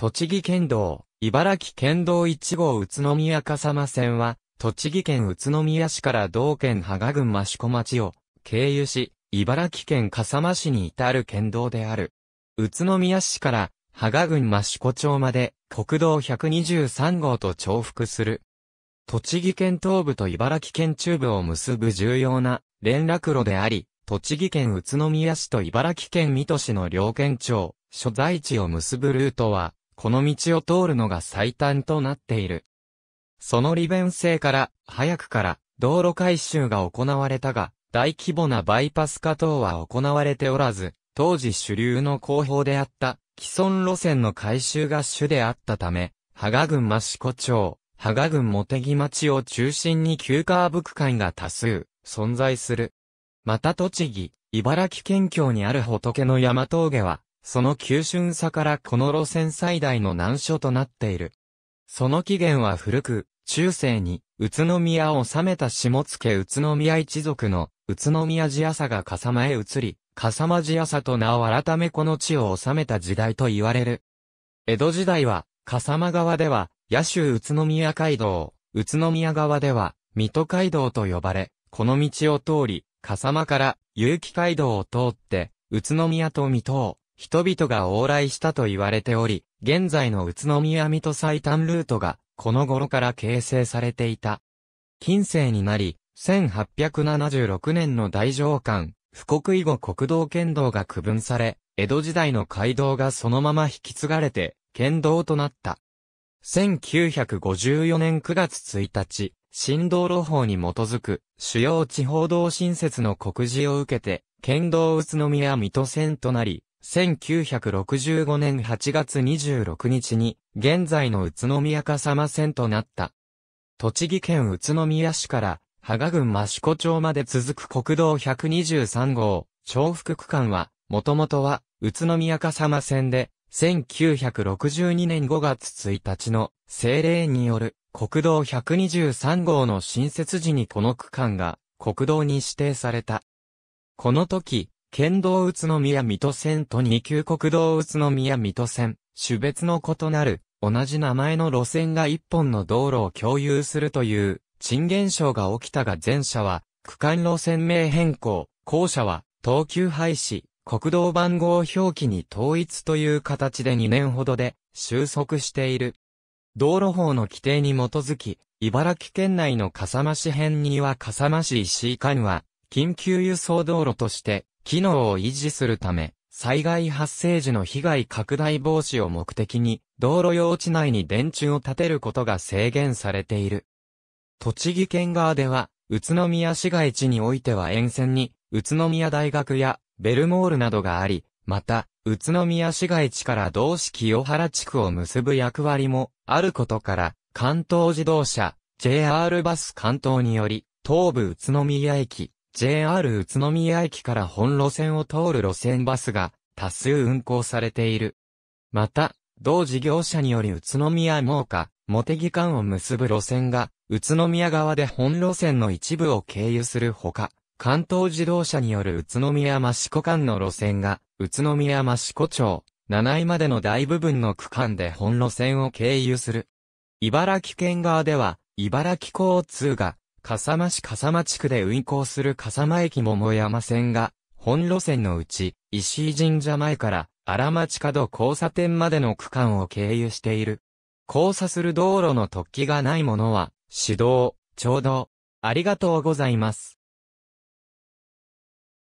栃木県道、茨城県道1号宇都宮笠間線は、栃木県宇都宮市から同県芳賀郡益子町を経由し、茨城県笠間市に至る県道である。宇都宮市から芳賀郡益子町まで国道123号と重複する。栃木県東部と茨城県中部を結ぶ重要な連絡路であり、栃木県宇都宮市と茨城県水戸市の両県庁、所在地を結ぶルートは、この道を通るのが最短となっている。その利便性から、早くから、道路改修が行われたが、大規模なバイパス化等は行われておらず、当時主流の工法であった、既存路線の改修が主であったため、羽賀郡益子町、羽賀郡茂木町を中心に急カーブ区間が多数、存在する。また栃木、茨城県境にある仏の山峠は、その急峻さからこの路線最大の難所となっている。その起源は古く、中世に、宇都宮を治めた下野宇都宮一族の、宇都宮寺朝が笠間へ移り、笠間寺朝と名を改めこの地を治めた時代と言われる。江戸時代は、笠間側では、野州宇都宮街道、宇都宮側では、水戸街道と呼ばれ、この道を通り、笠間から、結城街道を通って、宇都宮と水戸を、人々が往来したと言われており、現在の宇都宮水戸最短ルートが、この頃から形成されていた。近世になり、1876年の大上官、富国以後国道県道が区分され、江戸時代の街道がそのまま引き継がれて、県道となった。1954年9月1日、新道路法に基づく、主要地方道新設の告示を受けて、県道宇都宮水戸線となり、1965年8月26日に、現在の宇都宮笠間線となった。栃木県宇都宮市から、羽賀郡益子町まで続く国道123号、重複区間は、もともとは、宇都宮笠間線で、1962年5月1日の政令による国道123号の新設時にこの区間が国道に指定された。この時、県道宇都宮水戸線と二級国道宇都宮水戸線、種別の異なる、同じ名前の路線が一本の道路を共有するという、陳現象が起きたが前者は、区間路線名変更、後者は、東急廃止、国道番号表記に統一という形で2年ほどで収束している。道路法の規定に基づき、茨城県内の笠間市編には笠間市石井間は、緊急輸送道路として機能を維持するため、災害発生時の被害拡大防止を目的に、道路用地内に電柱を建てることが制限されている。栃木県側では、宇都宮市街地においては沿線に、宇都宮大学やベルモールなどがあり、また、宇都宮市街地から同市清原地区を結ぶ役割もあることから、関東自動車、JR バス関東により、東武宇都宮駅、JR 宇都宮駅から本路線を通る路線バスが多数運行されている。また、同事業者により宇都宮真岡、茂木間を結ぶ路線が、宇都宮側で本路線の一部を経由するほか、関東自動車による宇都宮益子間の路線が、宇都宮益子町、七井までの大部分の区間で本路線を経由する。茨城県側では、茨城交通が、笠間市笠間地区で運行する笠間駅桃山線が、本路線のうち、石井神社前から、荒町角交差点までの区間を経由している。交差する道路の突起がないものは、指導、ちょうど、ありがとうございます。